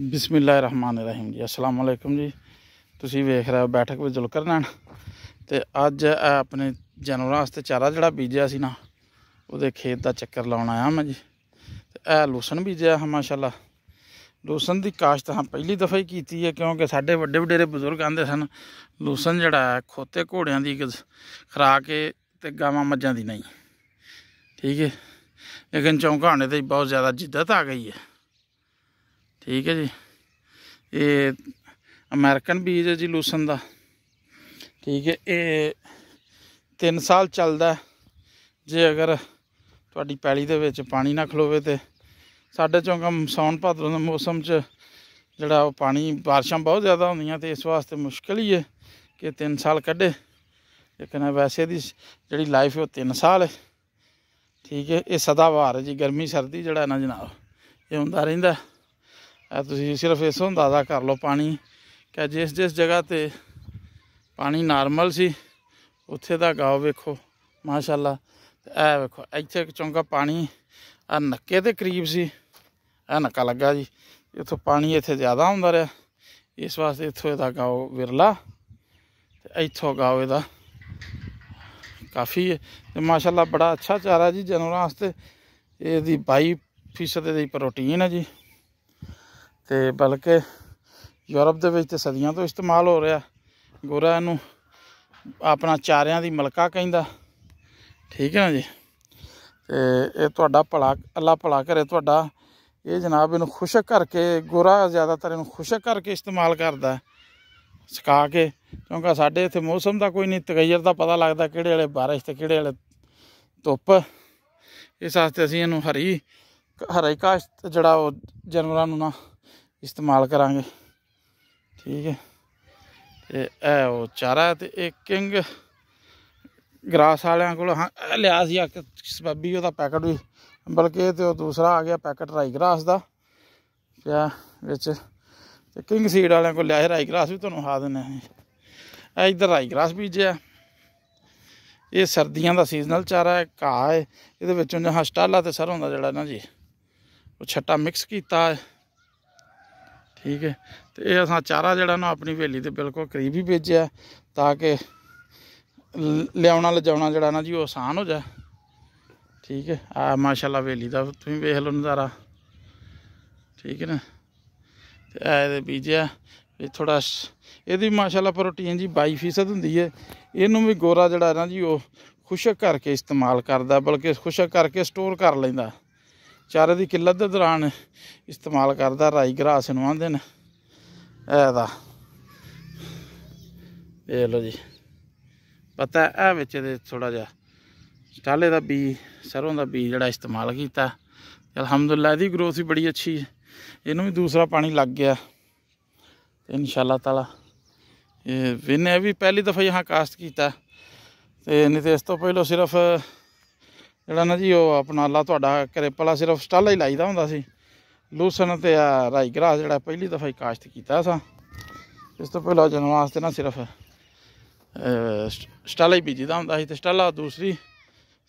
ਬਿਸਮਿਲ੍ਲਾ ਰਹਿਮਾਨ ਰਹੀਮ ਜੀ ਅਸਲਾਮ ਅਲੈਕਮ ਜੀ ਤੁਸੀਂ ਵੇਖ ਰਹੇ ਹੋ ਬੈਠਕ ਵਿੱਚ ਜ਼ੁਲਕਰ ਨਾਨ ਤੇ ਅੱਜ ਆਪਣੇ ਜਾਨਵਰਾਂ ਵਾਸਤੇ ਚਾਰਾ ਜਿਹੜਾ ਬੀਜਿਆ ਸੀ ਨਾ ਉਹਦੇ ਖੇਤ ਦਾ ਚੱਕਰ ਲਾਉਣ ਆਇਆ ਮੈਂ ਜੀ ਤੇ ਇਹ ਲੂਸਨ ਬੀਜਿਆ ਹੈ ਮਾਸ਼ਾਅੱਲਾ ਲੂਸਨ ਦੀ ਕਾਸ਼ਤ ਹਾਂ ਪਹਿਲੀ ਦਫਾ ਹੀ ਕੀਤੀ ਹੈ ਕਿਉਂਕਿ ਸਾਡੇ ਵੱਡੇ ਵਡੇਰੇ ਬਜ਼ੁਰਗ ਆਂਦੇ ਸਨ ਲੂਸਨ ਜਿਹੜਾ ਖੋਤੇ ਘੋੜਿਆਂ ਦੀ ਖਰਾਕ ਤੇ ਗਾਵਾਂ ਮੱਝਾਂ ਦੀ ਨਹੀਂ ਠੀਕ ਹੈ ਲੇਕਿਨ ਚੌਂਕਾਣੇ ਤੇ ਬਹੁਤ ਜ਼ਿਆਦਾ ਜਿੱਦਤ ਆ ਗਈ ਹੈ ਠੀਕ ਹੈ ਜੀ ਇਹ ਅਮਰੀਕਨ ਬੀਜ ਹੈ ਜੀ ਲੂਸਨ ਦਾ ਠੀਕ ਹੈ ਇਹ 3 ਸਾਲ ਚੱਲਦਾ ਜੇ ਅਗਰ ਤੁਹਾਡੀ ਪੈਲੀ ਦੇ ਵਿੱਚ ਪਾਣੀ ਨਾ ਖਲੋਵੇ ਤੇ ਸਾਡੇ ਚੋਂ ਮਸੌਣ ਭਾਦਰੋਂ ਦੇ ਮੌਸਮ 'ਚ ਜਿਹੜਾ ਉਹ ਪਾਣੀ ਬਾਰਿਸ਼ਾਂ ਬਹੁਤ ਜ਼ਿਆਦਾ ਹੁੰਦੀਆਂ ਤੇ ਇਸ ਵਾਸਤੇ ਮੁਸ਼ਕਲ ਹੀ ਹੈ ਕਿ 3 ਸਾਲ ਕੱਢੇ ਲੇਕਿਨ ਵੈਸੇ ਦੀ ਜਿਹੜੀ ਲਾਈਫ ਹੈ ਉਹ 3 ਸਾਲ ਹੈ ਠੀਕ ਹੈ ਇਹ ਸਦਾਬਹਾਰ ਹੈ ਜੀ ਗਰਮੀ ਸਰਦੀ ਜਿਹੜਾ ਨਾ ਜਨਾਬ ਇਹ ਹੁੰਦਾ ਰਹਿੰਦਾ ਤੁਸੀਂ ਸਿਰਫ ਇਸ ਅੰਦਾਜ਼ਾ ਕਰ ਲਓ ਪਾਣੀ ਕਿ ਜਿਸ ਜਿਸ ਜਗ੍ਹਾ ਤੇ ਪਾਣੀ ਨਾਰਮਲ ਸੀ ਉੱਥੇ ਦਾ ਗਾਓ ਵੇਖੋ ਮਾਸ਼ਾਅੱਲਾ ਇਹ ਵੇਖੋ ਇੱਥੇ ਇੱਕ ਚੌਂਕਾ ਪਾਣੀ ਆ ਨੱਕੇ ਦੇ ਕਰੀਬ ਸੀ ਇਹ ਨੱਕਾ ਲੱਗਾ ਜੀ ਇੱਥੋਂ ਪਾਣੀ ਇੱਥੇ ਜ਼ਿਆਦਾ ਹੁੰਦਾ ਰਿਹਾ ਇਸ ਵਾਸਤੇ ਇੱਥੋਂ ਇਹਦਾ ਗਾਓ ਵਿਰਲਾ ਤੇ ਇੱਥੋਂ ਗਾਓ ਇਹਦਾ ਕਾਫੀ ਹੈ ਤੇ ਮਾਸ਼ਾਅੱਲਾ ਬੜਾ ਅੱਛਾ ਚਾਰਾ ਜੀ ਜਾਨਵਰਾਂ ਵਾਸਤੇ ਇਹਦੀ 22 ਦੀ ਪ੍ਰੋਟੀਨ ਹੈ ਜੀ ਤੇ ਬਲਕਿ ਯੂਰਪ ਦੇ ਵਿੱਚ ਤੇ ਸਦੀਆਂ ਤੋਂ ਇਸਤੇਮਾਲ ਹੋ ਰਿਹਾ ਗੋਰਾ ਇਹਨੂੰ ਆਪਣਾ ਚਾਰਿਆਂ ਦੀ ਮਲਕਾ ਕਹਿੰਦਾ ਠੀਕ ਹੈ ਨਾ ਜੀ ਤੇ ਇਹ ਤੁਹਾਡਾ ਭਲਾ ਅੱਲਾ ਭਲਾ ਕਰੇ ਤੁਹਾਡਾ ਇਹ ਜਨਾਬ ਇਹਨੂੰ ਖੁਸ਼ਕ ਕਰਕੇ ਗੋਰਾ ਜ਼ਿਆਦਾਤਰ ਇਹਨੂੰ ਖੁਸ਼ਕ ਕਰਕੇ ਇਸਤੇਮਾਲ ਕਰਦਾ ਸਕਾ ਕੇ ਕਿਉਂਕਿ ਸਾਡੇ ਇੱਥੇ ਮੌਸਮ ਦਾ ਕੋਈ ਨਹੀਂ ਤਗਈਰ ਦਾ ਪਤਾ ਲੱਗਦਾ ਕਿਹੜੇ ਵਾਲੇ بارش ਤੇ ਕਿਹੜੇ ਵਾਲੇ ਧੁੱਪ ਇਸ ਵਾਸਤੇ ਅਸੀਂ ਇਹਨੂੰ ਹਰੀ ਹਰੇ ਕਾਸ਼ ਜਿਹੜਾ ਉਹ ਜਾਨਵਰਾਂ ਨੂੰ ਨਾ ਇਸਤੇਮਾਲ ਕਰਾਂਗੇ ਠੀਕ ਹੈ ਤੇ ਇਹ ਉਹ ਚਾਰਾ ਤੇ ਇੱਕ ਕਿੰਗ ਗਰਾਸ ਵਾਲਿਆਂ ਕੋਲ ਹਾਂ ਲਿਆ ਸੀ ਇੱਕ ਸਬੱਬੀ ਉਹਦਾ ਪੈਕਟ ਵੀ ਬਲਕਿ ਤੇ ਉਹ ਦੂਸਰਾ ਆ ਗਿਆ ਪੈਕਟ ਰਾਈ ਗਰਾਸ ਦਾ ਪਿਆ ਵਿੱਚ ਤੇ ਕਿੰਗ ਸੀਡ ਵਾਲਿਆਂ ਕੋਲ ਲਿਆ ਰਾਈ ਗਰਾਸ ਵੀ ਤੁਹਾਨੂੰ ਖਾ ਦਿੰਨੇ ਆ ਇਧਰ ਰਾਈ ਗਰਾਸ ਬੀਜਿਆ ਇਹ ਸਰਦੀਆਂ ਦਾ ਸੀਜ਼ਨਲ ਚਾਰਾ ਹੈ ਘਾਹ ਹੈ ਇਹਦੇ ਵਿੱਚ ਜਿਹੜਾ ਹਸਟਾਲਾ ਤੇ ਸਰੋਂ ਦਾ ਜਿਹੜਾ ਨਾ ਜੀ ਉਹ ਛੱਟਾ ਮਿਕਸ ਕੀਤਾ ਹੈ ਠੀਕ ਹੈ ਤੇ ਇਹ ਅਸਾਂ ਚਾਰਾ ਜਿਹੜਾ ਨਾ ਆਪਣੀ ਹਵੇਲੀ ਦੇ ਬਿਲਕੁਲ ਕਰੀਬ ਹੀ ਭੇਜਿਆ ਤਾਂ ਕਿ ਲਿਆਉਣਾ ਲਿਜਾਉਣਾ ਜਿਹੜਾ ਨਾ ਜੀ ਉਹ ਆਸਾਨ ਹੋ ਜਾ ਠੀਕ ਹੈ ਆ ਮਾਸ਼ਾਅੱਲਾ ਹਵੇਲੀ ਦਾ ਤੁਸੀਂ ਵੇਖ ਲਓ ਨਜ਼ਾਰਾ ਠੀਕ ਹੈ ਨਾ ਤੇ ਆ ਇਹਦੇ ਬੀਜਿਆ ਇਹ ਥੋੜਾ ਇਹਦੀ ਮਾਸ਼ਾਅੱਲਾ ਪ੍ਰੋਟੀਨ ਜੀ 22% ਹੁੰਦੀ ਹੈ ਇਹਨੂੰ ਵੀ ਗੋਰਾ ਜਿਹੜਾ ਨਾ ਜੀ ਉਹ ਖੁਸ਼ਕ ਕਰਕੇ ਇਸਤੇਮਾਲ ਕਰਦਾ ਬਲਕਿ ਖੁਸ਼ਕ ਕਰਕੇ ਸਟੋਰ ਕਰ ਲੈਂਦਾ ਚਾਰੇ ਦੀ ਕਿੱਲਤ ਦੇ ਦੌਰਾਨ ਇਸਤੇਮਾਲ ਕਰਦਾ ਰਾਈ ਗਰਾਸ ਨੂੰ ਆਂਦੇ ਨੇ ਦਾ ਇਹ ਲੋ ਜੀ ਪਤਾ ਇਹ ਵਿੱਚ ਦੇ ਥੋੜਾ ਜਿਹਾ ਸਟਾਲੇ ਦਾ ਬੀ ਸਰੋਂ ਦਾ ਬੀ ਜਿਹੜਾ ਇਸਤੇਮਾਲ ਕੀਤਾ ਅਲਹਮਦੁਲਿਲਾ ਇਹਦੀ ਗਰੋਥ ਵੀ ਬੜੀ ਅੱਛੀ ਹੈ ਇਹਨੂੰ ਵੀ ਦੂਸਰਾ ਪਾਣੀ ਲੱਗ ਗਿਆ ਇਨਸ਼ਾਅੱਲਾ ਤਾਲਾ ਇਹ ਨੇ ਵੀ ਪਹਿਲੀ ਦਫਾ ਯਹਾਂ ਕਾਸਟ ਕੀਤਾ ਤੇ ਨਹੀਂ ਤੇ ਇਸ ਤੋਂ ਪਹਿਲਾਂ ਸਿਰਫ ਜਿਹੜਾ ਨਾ ਜੀ ਉਹ ਆਪਣਾ ਲਾ ਤੁਹਾਡਾ ਕਰੇਪਲਾ ਸਿਰਫ ਸਟਾਲਾ ਹੀ ਲਾਈਦਾ ਹੁੰਦਾ ਸੀ ਲੂਸਨ ਤੇ ਆ ਰਾਈ ਗਰਾਸ ਜਿਹੜਾ ਪਹਿਲੀ ਦਫਾ ਹੀ ਕਾਸ਼ਤ ਕੀਤਾ ਸਾਂ ਇਸ ਤੋਂ ਪਹਿਲਾਂ ਜਨਮ ਵਾਸਤੇ ਨਾ ਸਿਰਫ ਸਟਾਲਾ ਹੀ ਬੀਜੀਦਾ ਹੁੰਦਾ ਸੀ ਤੇ ਸਟਾਲਾ ਦੂਸਰੀ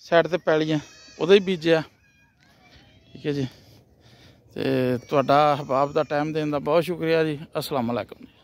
ਸਾਈਡ ਤੇ ਪੈਲੀਆਂ ਉਹਦੇ ਹੀ ਬੀਜਿਆ ਠੀਕ ਹੈ ਜੀ ਤੇ ਤੁਹਾਡਾ ਹਬਾਬ ਦਾ ਟਾਈਮ ਦੇਣ ਦਾ ਬਹੁਤ ਸ਼ੁਕਰੀਆ ਜੀ ਅਸਲਾਮ ਅਲੈਕਮ